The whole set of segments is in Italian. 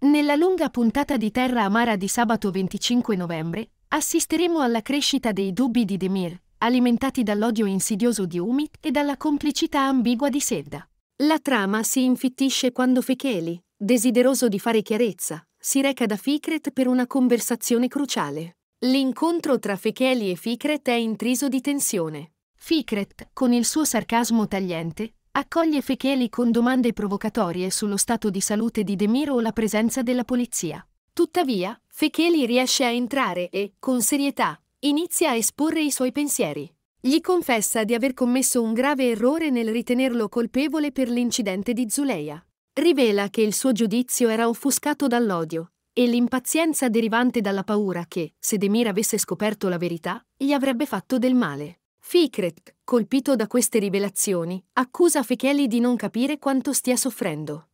Nella lunga puntata di Terra Amara di sabato 25 novembre, assisteremo alla crescita dei dubbi di Demir, alimentati dall'odio insidioso di Umit e dalla complicità ambigua di Sedda. La trama si infittisce quando Fecheli, desideroso di fare chiarezza, si reca da Fikret per una conversazione cruciale. L'incontro tra Fecheli e Fikret è intriso di tensione. Fikret, con il suo sarcasmo tagliente, accoglie Fecheli con domande provocatorie sullo stato di salute di Demiro o la presenza della polizia. Tuttavia, Fecheli riesce a entrare e, con serietà, inizia a esporre i suoi pensieri. Gli confessa di aver commesso un grave errore nel ritenerlo colpevole per l'incidente di Zuleia. Rivela che il suo giudizio era offuscato dall'odio e l'impazienza derivante dalla paura che, se Demir avesse scoperto la verità, gli avrebbe fatto del male. Fikret, colpito da queste rivelazioni, accusa Fekeli di non capire quanto stia soffrendo.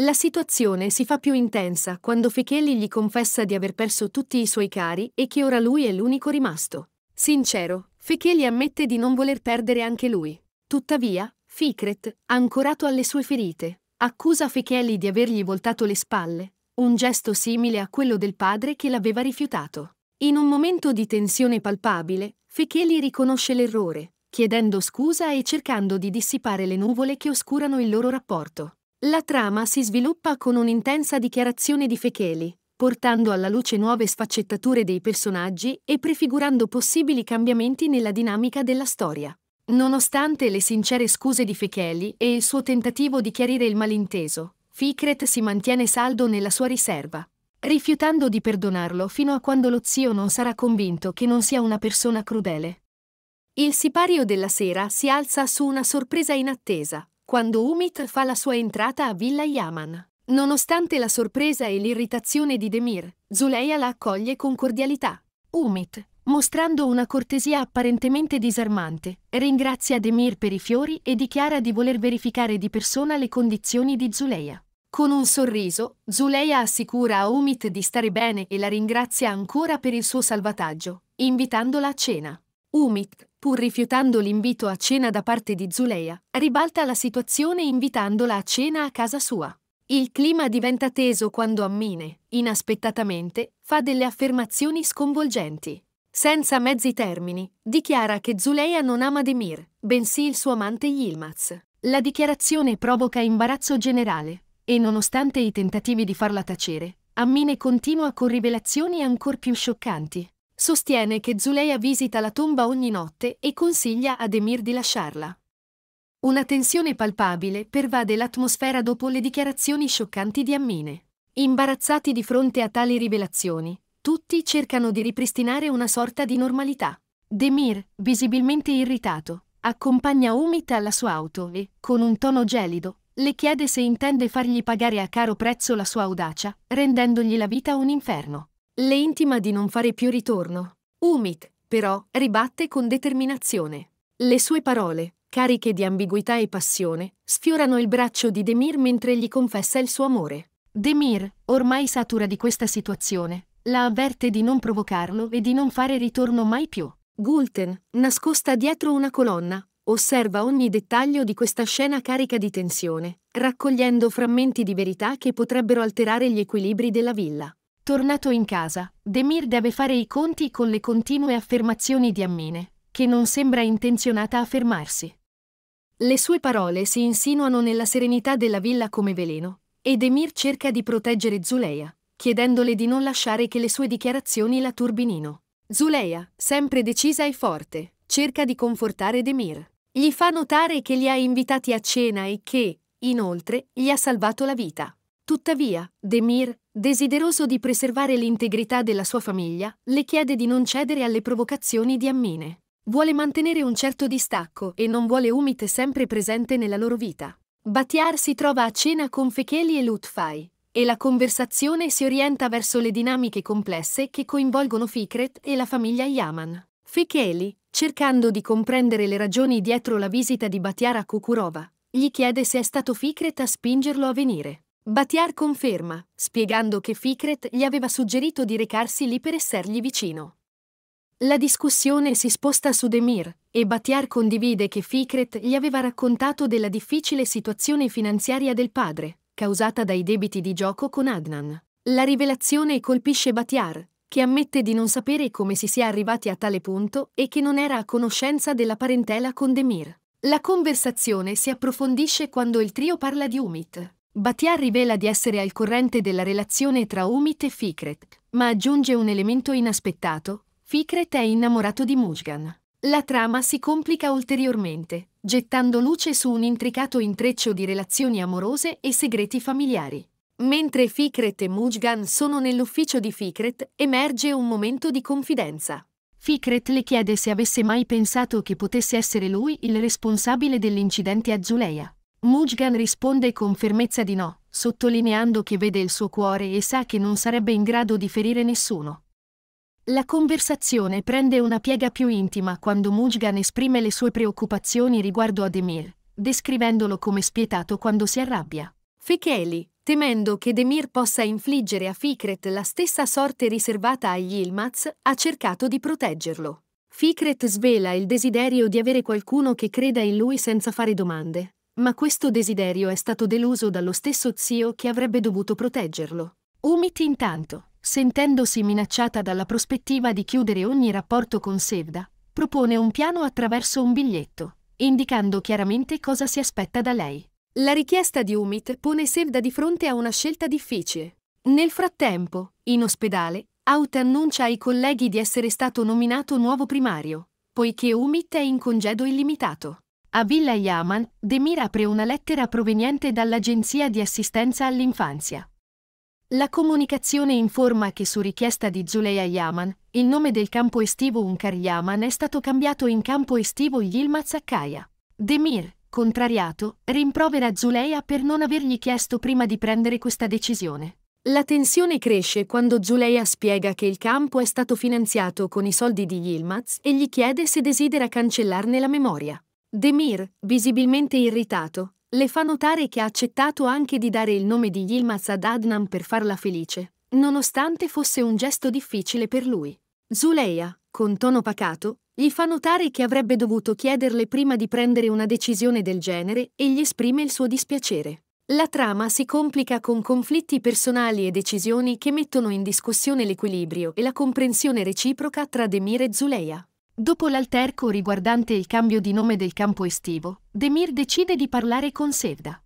La situazione si fa più intensa quando Fekeli gli confessa di aver perso tutti i suoi cari e che ora lui è l'unico rimasto. Sincero, Fekeli ammette di non voler perdere anche lui. Tuttavia, Fikret, ancorato alle sue ferite, accusa Fekeli di avergli voltato le spalle, un gesto simile a quello del padre che l'aveva rifiutato. In un momento di tensione palpabile, Fecheli riconosce l'errore, chiedendo scusa e cercando di dissipare le nuvole che oscurano il loro rapporto. La trama si sviluppa con un'intensa dichiarazione di Fecheli, portando alla luce nuove sfaccettature dei personaggi e prefigurando possibili cambiamenti nella dinamica della storia. Nonostante le sincere scuse di Fecheli e il suo tentativo di chiarire il malinteso, Fikret si mantiene saldo nella sua riserva rifiutando di perdonarlo fino a quando lo zio non sarà convinto che non sia una persona crudele. Il sipario della sera si alza su una sorpresa inattesa, quando Umit fa la sua entrata a Villa Yaman. Nonostante la sorpresa e l'irritazione di Demir, Zuleia la accoglie con cordialità. Umit, mostrando una cortesia apparentemente disarmante, ringrazia Demir per i fiori e dichiara di voler verificare di persona le condizioni di Zuleia. Con un sorriso, Zuleia assicura a Umit di stare bene e la ringrazia ancora per il suo salvataggio, invitandola a cena. Umit, pur rifiutando l'invito a cena da parte di Zuleia, ribalta la situazione invitandola a cena a casa sua. Il clima diventa teso quando Ammine, inaspettatamente, fa delle affermazioni sconvolgenti. Senza mezzi termini, dichiara che Zuleia non ama Demir, bensì il suo amante Yilmaz. La dichiarazione provoca imbarazzo generale, e nonostante i tentativi di farla tacere, Ammine continua con rivelazioni ancor più scioccanti. Sostiene che Zuleia visita la tomba ogni notte e consiglia ad Emir di lasciarla. Una tensione palpabile pervade l'atmosfera dopo le dichiarazioni scioccanti di Ammine. Imbarazzati di fronte a tali rivelazioni, tutti cercano di ripristinare una sorta di normalità. Demir, visibilmente irritato, accompagna Umit alla sua auto e, con un tono gelido, le chiede se intende fargli pagare a caro prezzo la sua audacia, rendendogli la vita un inferno. Le intima di non fare più ritorno. Umit, però, ribatte con determinazione. Le sue parole, cariche di ambiguità e passione, sfiorano il braccio di Demir mentre gli confessa il suo amore. Demir, ormai satura di questa situazione, la avverte di non provocarlo e di non fare ritorno mai più. Gulten, nascosta dietro una colonna, osserva ogni dettaglio di questa scena carica di tensione, raccogliendo frammenti di verità che potrebbero alterare gli equilibri della villa. Tornato in casa, Demir deve fare i conti con le continue affermazioni di Ammine, che non sembra intenzionata a fermarsi. Le sue parole si insinuano nella serenità della villa come veleno, e Demir cerca di proteggere Zuleia, chiedendole di non lasciare che le sue dichiarazioni la turbinino. Zuleia, sempre decisa e forte, cerca di confortare Demir. Gli fa notare che li ha invitati a cena e che, inoltre, gli ha salvato la vita. Tuttavia, Demir, desideroso di preservare l'integrità della sua famiglia, le chiede di non cedere alle provocazioni di Ammine. Vuole mantenere un certo distacco e non vuole Umit sempre presente nella loro vita. Batiar si trova a cena con Fecheli e Lutfai, e la conversazione si orienta verso le dinamiche complesse che coinvolgono Fikret e la famiglia Yaman. Fecheli, Cercando di comprendere le ragioni dietro la visita di Batiar a Kukurova, gli chiede se è stato Fikret a spingerlo a venire. Batiar conferma, spiegando che Fikret gli aveva suggerito di recarsi lì per essergli vicino. La discussione si sposta su Demir, e Batiar condivide che Fikret gli aveva raccontato della difficile situazione finanziaria del padre, causata dai debiti di gioco con Adnan. La rivelazione colpisce Batiar, che ammette di non sapere come si sia arrivati a tale punto e che non era a conoscenza della parentela con Demir. La conversazione si approfondisce quando il trio parla di Umit. Batia rivela di essere al corrente della relazione tra Umit e Fikret, ma aggiunge un elemento inaspettato. Fikret è innamorato di Mushgan. La trama si complica ulteriormente, gettando luce su un intricato intreccio di relazioni amorose e segreti familiari. Mentre Fikret e Mujgan sono nell'ufficio di Fikret, emerge un momento di confidenza. Fikret le chiede se avesse mai pensato che potesse essere lui il responsabile dell'incidente a Zuleia. Mujgan risponde con fermezza di no, sottolineando che vede il suo cuore e sa che non sarebbe in grado di ferire nessuno. La conversazione prende una piega più intima quando Mujgan esprime le sue preoccupazioni riguardo ad Emir, descrivendolo come spietato quando si arrabbia. Fekeli, temendo che Demir possa infliggere a Fikret la stessa sorte riservata agli Ilmaz, ha cercato di proteggerlo. Fikret svela il desiderio di avere qualcuno che creda in lui senza fare domande, ma questo desiderio è stato deluso dallo stesso zio che avrebbe dovuto proteggerlo. Umit intanto, sentendosi minacciata dalla prospettiva di chiudere ogni rapporto con Sevda, propone un piano attraverso un biglietto, indicando chiaramente cosa si aspetta da lei. La richiesta di Umit pone Sevda di fronte a una scelta difficile. Nel frattempo, in ospedale, Out annuncia ai colleghi di essere stato nominato nuovo primario, poiché Umit è in congedo illimitato. A Villa Yaman, Demir apre una lettera proveniente dall'Agenzia di assistenza all'infanzia. La comunicazione informa che su richiesta di Zuleya Yaman, il nome del campo estivo Unkar Yaman è stato cambiato in campo estivo Yilmaz Akkaya. Demir, Contrariato, rimprovera Zuleia per non avergli chiesto prima di prendere questa decisione. La tensione cresce quando Zuleia spiega che il campo è stato finanziato con i soldi di Yilmaz e gli chiede se desidera cancellarne la memoria. Demir, visibilmente irritato, le fa notare che ha accettato anche di dare il nome di Yilmaz ad Adnan per farla felice, nonostante fosse un gesto difficile per lui. Zuleia, con tono pacato, gli fa notare che avrebbe dovuto chiederle prima di prendere una decisione del genere e gli esprime il suo dispiacere. La trama si complica con conflitti personali e decisioni che mettono in discussione l'equilibrio e la comprensione reciproca tra Demir e Zuleia. Dopo l'alterco riguardante il cambio di nome del campo estivo, Demir decide di parlare con Sevda.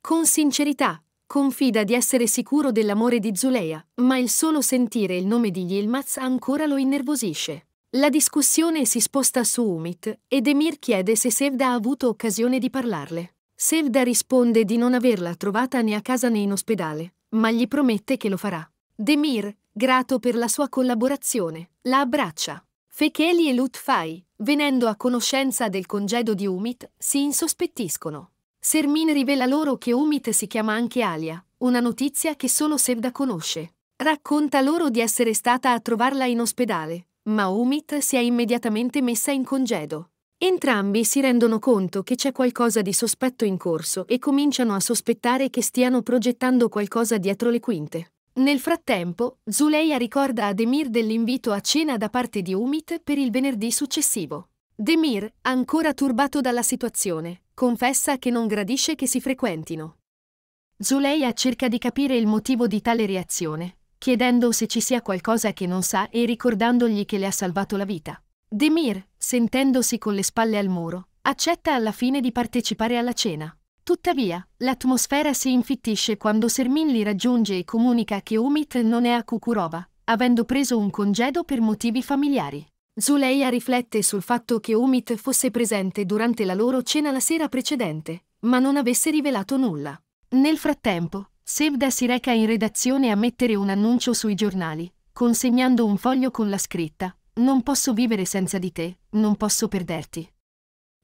Con sincerità, Confida di essere sicuro dell'amore di Zuleia, ma il solo sentire il nome di Yilmaz ancora lo innervosisce. La discussione si sposta su Umit e Demir chiede se Sevda ha avuto occasione di parlarle. Sevda risponde di non averla trovata né a casa né in ospedale, ma gli promette che lo farà. Demir, grato per la sua collaborazione, la abbraccia. Fekeli e Lutfai, venendo a conoscenza del congedo di Umit, si insospettiscono. Sermin rivela loro che Umit si chiama anche Alia, una notizia che solo Sevda conosce. Racconta loro di essere stata a trovarla in ospedale, ma Umit si è immediatamente messa in congedo. Entrambi si rendono conto che c'è qualcosa di sospetto in corso e cominciano a sospettare che stiano progettando qualcosa dietro le quinte. Nel frattempo, Zuleia ricorda a Demir dell'invito a cena da parte di Umit per il venerdì successivo. Demir, ancora turbato dalla situazione, confessa che non gradisce che si frequentino. Zuleia cerca di capire il motivo di tale reazione, chiedendo se ci sia qualcosa che non sa e ricordandogli che le ha salvato la vita. Demir, sentendosi con le spalle al muro, accetta alla fine di partecipare alla cena. Tuttavia, l'atmosfera si infittisce quando Sermin li raggiunge e comunica che Umit non è a Kukurova, avendo preso un congedo per motivi familiari. Zuleia riflette sul fatto che Umit fosse presente durante la loro cena la sera precedente, ma non avesse rivelato nulla. Nel frattempo, Sevda si reca in redazione a mettere un annuncio sui giornali, consegnando un foglio con la scritta Non posso vivere senza di te, non posso perderti.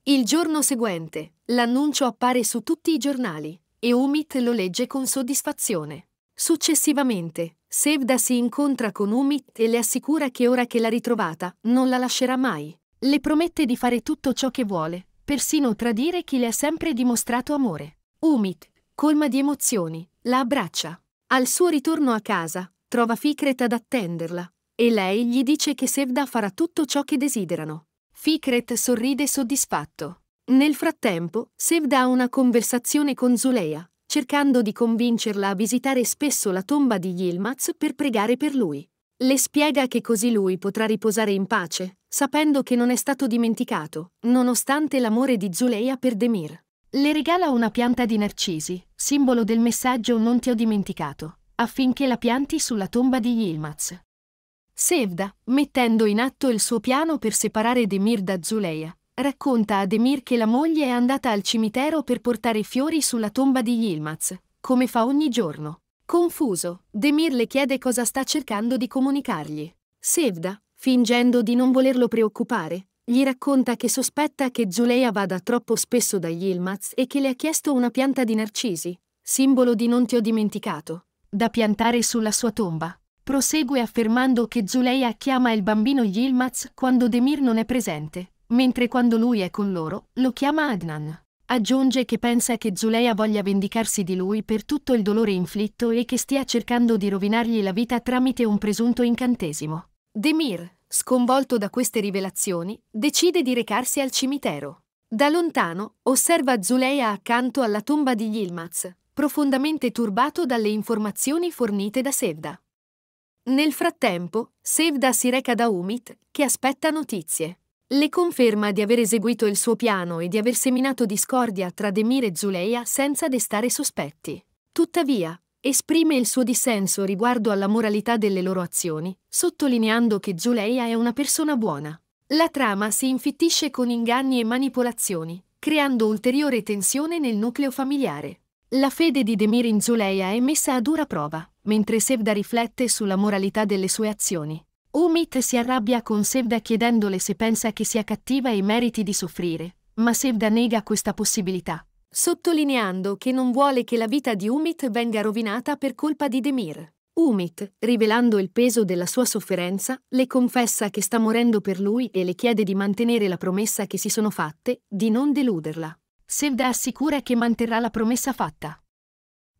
Il giorno seguente, l'annuncio appare su tutti i giornali e Umit lo legge con soddisfazione. Successivamente, Sevda si incontra con Umit e le assicura che ora che l'ha ritrovata, non la lascerà mai. Le promette di fare tutto ciò che vuole, persino tradire chi le ha sempre dimostrato amore. Umit, colma di emozioni, la abbraccia. Al suo ritorno a casa, trova Fikret ad attenderla, e lei gli dice che Sevda farà tutto ciò che desiderano. Fikret sorride soddisfatto. Nel frattempo, Sevda ha una conversazione con Zuleya, cercando di convincerla a visitare spesso la tomba di Yilmaz per pregare per lui. Le spiega che così lui potrà riposare in pace, sapendo che non è stato dimenticato, nonostante l'amore di Zuleia per Demir. Le regala una pianta di narcisi, simbolo del messaggio Non ti ho dimenticato, affinché la pianti sulla tomba di Yilmaz. Sevda, mettendo in atto il suo piano per separare Demir da Zuleia, Racconta a Demir che la moglie è andata al cimitero per portare fiori sulla tomba di Yilmaz, come fa ogni giorno. Confuso, Demir le chiede cosa sta cercando di comunicargli. Sevda, fingendo di non volerlo preoccupare, gli racconta che sospetta che Zuleia vada troppo spesso da Yilmaz e che le ha chiesto una pianta di narcisi, simbolo di non ti ho dimenticato, da piantare sulla sua tomba. Prosegue affermando che Zuleia chiama il bambino Yilmaz quando Demir non è presente mentre quando lui è con loro, lo chiama Adnan. Aggiunge che pensa che Zuleia voglia vendicarsi di lui per tutto il dolore inflitto e che stia cercando di rovinargli la vita tramite un presunto incantesimo. Demir, sconvolto da queste rivelazioni, decide di recarsi al cimitero. Da lontano osserva Zuleia accanto alla tomba di Yilmaz, profondamente turbato dalle informazioni fornite da Sevda. Nel frattempo, Sevda si reca da Umit, che aspetta notizie. Le conferma di aver eseguito il suo piano e di aver seminato discordia tra Demir e Zuleia senza destare sospetti. Tuttavia, esprime il suo dissenso riguardo alla moralità delle loro azioni, sottolineando che Zuleia è una persona buona. La trama si infittisce con inganni e manipolazioni, creando ulteriore tensione nel nucleo familiare. La fede di Demir in Zuleia è messa a dura prova, mentre Sevda riflette sulla moralità delle sue azioni. Umit si arrabbia con Sevda chiedendole se pensa che sia cattiva e meriti di soffrire, ma Sevda nega questa possibilità, sottolineando che non vuole che la vita di Umit venga rovinata per colpa di Demir. Umit, rivelando il peso della sua sofferenza, le confessa che sta morendo per lui e le chiede di mantenere la promessa che si sono fatte, di non deluderla. Sevda assicura che manterrà la promessa fatta.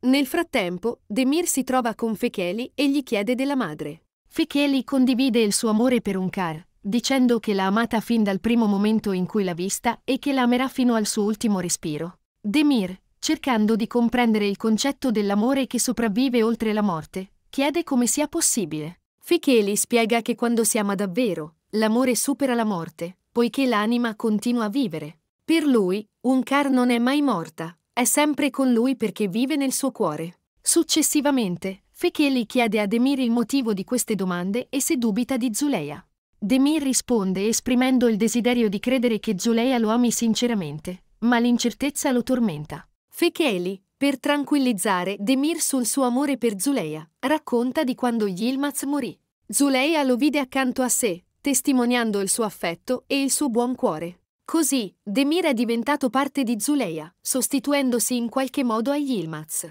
Nel frattempo, Demir si trova con Fecheli e gli chiede della madre. Fichelli condivide il suo amore per un car, dicendo che l'ha amata fin dal primo momento in cui l'ha vista e che la amerà fino al suo ultimo respiro. Demir, cercando di comprendere il concetto dell'amore che sopravvive oltre la morte, chiede come sia possibile. Ficheli spiega che quando si ama davvero, l'amore supera la morte, poiché l'anima continua a vivere. Per lui, un car non è mai morta, è sempre con lui perché vive nel suo cuore. Successivamente, Fekeli chiede a Demir il motivo di queste domande e se dubita di Zuleia. Demir risponde esprimendo il desiderio di credere che Zuleia lo ami sinceramente, ma l'incertezza lo tormenta. Fekeli, per tranquillizzare Demir sul suo amore per Zuleia, racconta di quando Yilmaz morì. Zuleia lo vide accanto a sé, testimoniando il suo affetto e il suo buon cuore. Così, Demir è diventato parte di Zuleia, sostituendosi in qualche modo a Yilmaz.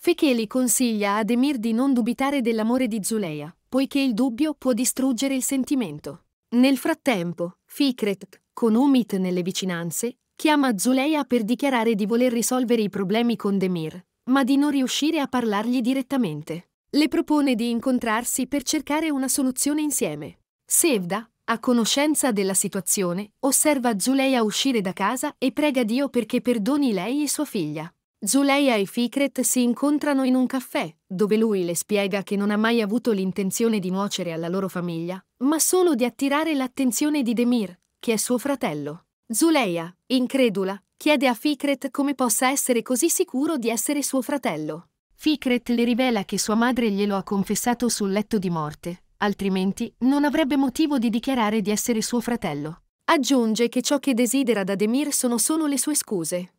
Fecheli consiglia ad Emir di non dubitare dell'amore di Zuleia, poiché il dubbio può distruggere il sentimento. Nel frattempo, Fikret, con Umit nelle vicinanze, chiama Zuleia per dichiarare di voler risolvere i problemi con Demir, ma di non riuscire a parlargli direttamente. Le propone di incontrarsi per cercare una soluzione insieme. Sevda, a conoscenza della situazione, osserva Zuleia uscire da casa e prega Dio perché perdoni lei e sua figlia. Zuleia e Fikret si incontrano in un caffè, dove lui le spiega che non ha mai avuto l'intenzione di nuocere alla loro famiglia, ma solo di attirare l'attenzione di Demir, che è suo fratello. Zuleia, incredula, chiede a Fikret come possa essere così sicuro di essere suo fratello. Fikret le rivela che sua madre glielo ha confessato sul letto di morte, altrimenti non avrebbe motivo di dichiarare di essere suo fratello. Aggiunge che ciò che desidera da Demir sono solo le sue scuse,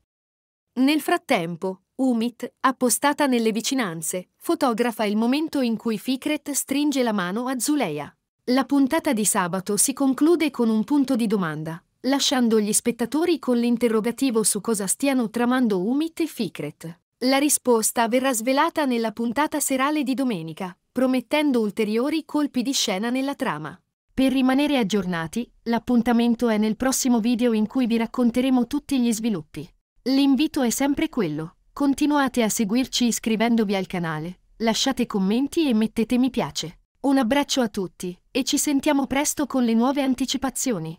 nel frattempo, Umit, appostata nelle vicinanze, fotografa il momento in cui Fikret stringe la mano a Zuleia. La puntata di sabato si conclude con un punto di domanda, lasciando gli spettatori con l'interrogativo su cosa stiano tramando Umit e Fikret. La risposta verrà svelata nella puntata serale di domenica, promettendo ulteriori colpi di scena nella trama. Per rimanere aggiornati, l'appuntamento è nel prossimo video in cui vi racconteremo tutti gli sviluppi. L'invito è sempre quello. Continuate a seguirci iscrivendovi al canale, lasciate commenti e mettete mi piace. Un abbraccio a tutti e ci sentiamo presto con le nuove anticipazioni.